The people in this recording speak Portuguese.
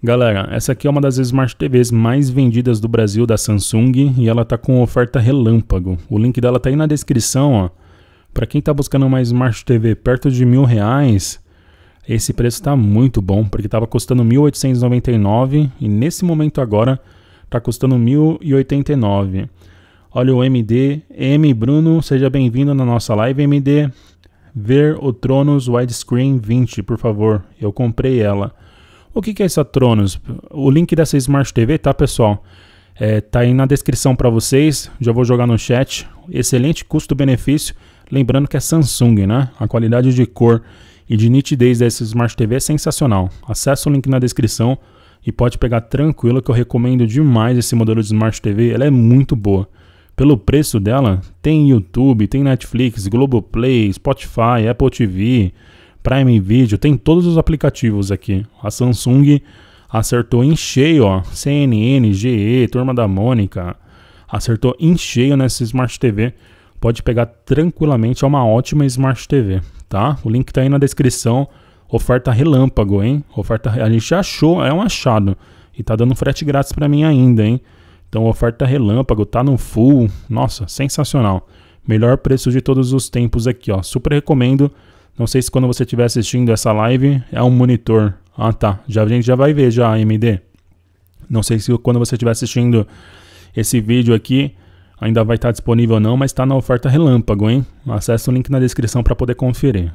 Galera, essa aqui é uma das Smart TVs mais vendidas do Brasil da Samsung e ela tá com oferta relâmpago. O link dela tá aí na descrição, ó. Para quem tá buscando uma Smart TV perto de mil reais, esse preço tá muito bom, porque tava custando 1.899 e nesse momento agora tá custando 1.089. Olha o MD, M Bruno, seja bem-vindo na nossa live MD. Ver o Tronos Widescreen 20, por favor. Eu comprei ela. O que, é essa Tronos? O link dessa Smart TV, tá, pessoal? É, tá aí na descrição para vocês, já vou jogar no chat. Excelente custo-benefício, lembrando que é Samsung, né? A qualidade de cor e de nitidez dessa Smart TV é sensacional. Acesse o link na descrição e pode pegar tranquilo que eu recomendo demais esse modelo de Smart TV, ela é muito boa. Pelo preço dela, tem YouTube, tem Netflix, Globoplay, Spotify, Apple TV, Prime Video, tem todos os aplicativos aqui. A Samsung acertou em cheio, ó. CNN, GE, Turma da Mônica. Acertou em cheio nessa Smart TV. Pode pegar tranquilamente, é uma ótima Smart TV, tá? O link tá aí na descrição. Oferta relâmpago, hein? Oferta, a gente achou, é um achado. E tá dando frete grátis para mim ainda, hein? Então, oferta relâmpago, tá no full. Nossa, sensacional. Melhor preço de todos os tempos aqui, ó. Super recomendo. Não sei se quando você estiver assistindo essa live é um monitor. Ah, tá. Já, a gente já vai ver já a AMD. Não sei se quando você estiver assistindo esse vídeo aqui ainda vai estar disponível ou não, mas está na oferta relâmpago, hein? Acesse o link na descrição para poder conferir.